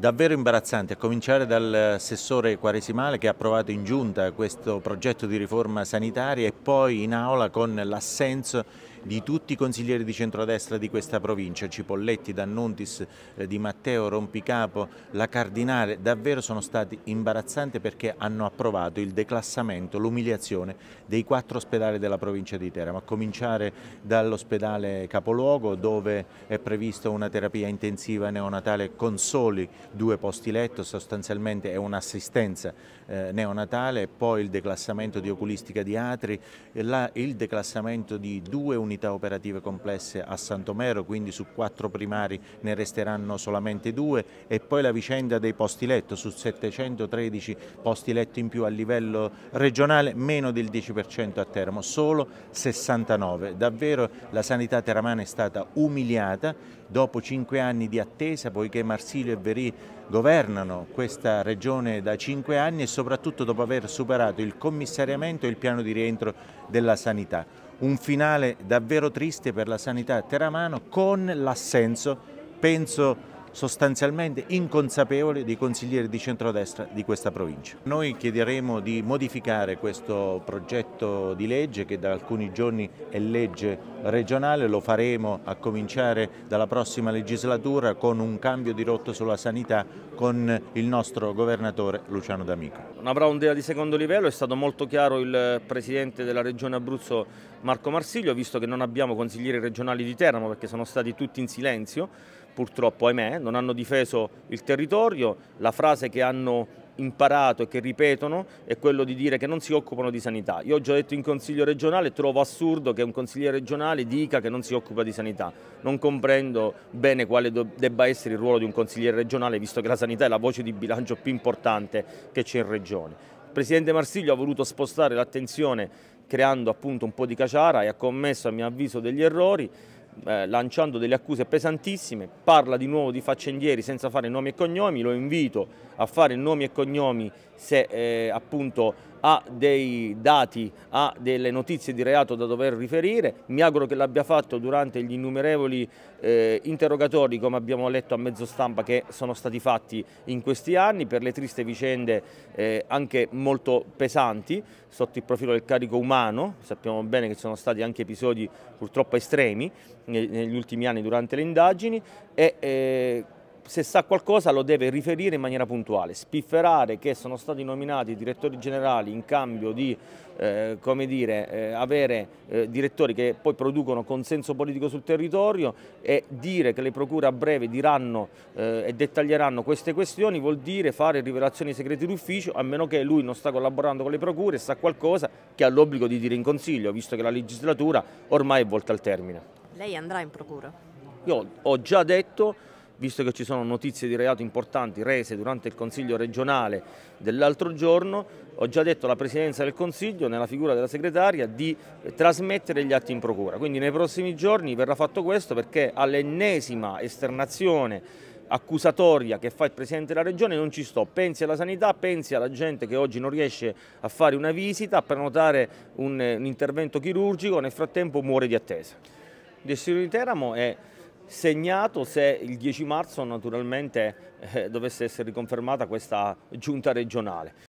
davvero imbarazzanti, a cominciare dall'assessore eh, Quaresimale che ha approvato in giunta questo progetto di riforma sanitaria e poi in aula con l'assenso di tutti i consiglieri di centrodestra di questa provincia, Cipolletti, D'Annuntis, eh, Di Matteo, Rompicapo, la Cardinale, davvero sono stati imbarazzanti perché hanno approvato il declassamento, l'umiliazione dei quattro ospedali della provincia di Teramo, a cominciare dall'ospedale Capoluogo dove è prevista una terapia intensiva neonatale con soli due posti letto, sostanzialmente è un'assistenza eh, neonatale, poi il declassamento di oculistica di Atri, la, il declassamento di due università unità operative complesse a Santomero, quindi su quattro primari ne resteranno solamente due e poi la vicenda dei posti letto su 713 posti letto in più a livello regionale, meno del 10% a Teramo, solo 69. Davvero la sanità teramana è stata umiliata dopo cinque anni di attesa, poiché Marsilio e Verì governano questa regione da cinque anni e soprattutto dopo aver superato il commissariamento e il piano di rientro della sanità. Un finale davvero triste per la sanità a teramano con l'assenso, penso sostanzialmente inconsapevole dei consiglieri di centrodestra di questa provincia. Noi chiederemo di modificare questo progetto di legge che da alcuni giorni è legge regionale, lo faremo a cominciare dalla prossima legislatura con un cambio di rotta sulla sanità con il nostro governatore Luciano D'Amico. Una braundea di secondo livello, è stato molto chiaro il presidente della regione Abruzzo Marco Marsiglio, visto che non abbiamo consiglieri regionali di Teramo perché sono stati tutti in silenzio, purtroppo, ahimè, non hanno difeso il territorio, la frase che hanno imparato e che ripetono è quello di dire che non si occupano di sanità. Io ho già detto in Consiglio regionale, trovo assurdo che un consigliere regionale dica che non si occupa di sanità. Non comprendo bene quale debba essere il ruolo di un consigliere regionale, visto che la sanità è la voce di bilancio più importante che c'è in regione. Il Presidente Marsiglio ha voluto spostare l'attenzione creando appunto un po' di caciara e ha commesso a mio avviso degli errori eh, lanciando delle accuse pesantissime, parla di nuovo di faccendieri senza fare nomi e cognomi, lo invito a fare nomi e cognomi se eh, appunto ha dei dati, ha delle notizie di reato da dover riferire, mi auguro che l'abbia fatto durante gli innumerevoli eh, interrogatori come abbiamo letto a mezzo stampa che sono stati fatti in questi anni per le triste vicende eh, anche molto pesanti sotto il profilo del carico umano, sappiamo bene che sono stati anche episodi purtroppo estremi negli ultimi anni durante le indagini e eh, se sa qualcosa lo deve riferire in maniera puntuale, spifferare che sono stati nominati direttori generali in cambio di eh, dire, eh, avere eh, direttori che poi producono consenso politico sul territorio e dire che le procure a breve diranno eh, e dettaglieranno queste questioni vuol dire fare rivelazioni segrete d'ufficio a meno che lui non sta collaborando con le procure e sa qualcosa che ha l'obbligo di dire in consiglio visto che la legislatura ormai è volta al termine. Lei andrà in procura? Io ho già detto visto che ci sono notizie di reato importanti rese durante il Consiglio regionale dell'altro giorno, ho già detto alla Presidenza del Consiglio, nella figura della segretaria, di trasmettere gli atti in procura. Quindi nei prossimi giorni verrà fatto questo perché all'ennesima esternazione accusatoria che fa il Presidente della Regione non ci sto, pensi alla sanità, pensi alla gente che oggi non riesce a fare una visita, a prenotare un, un intervento chirurgico, nel frattempo muore di attesa. Il destino di Teramo è segnato se il 10 marzo naturalmente eh, dovesse essere riconfermata questa giunta regionale.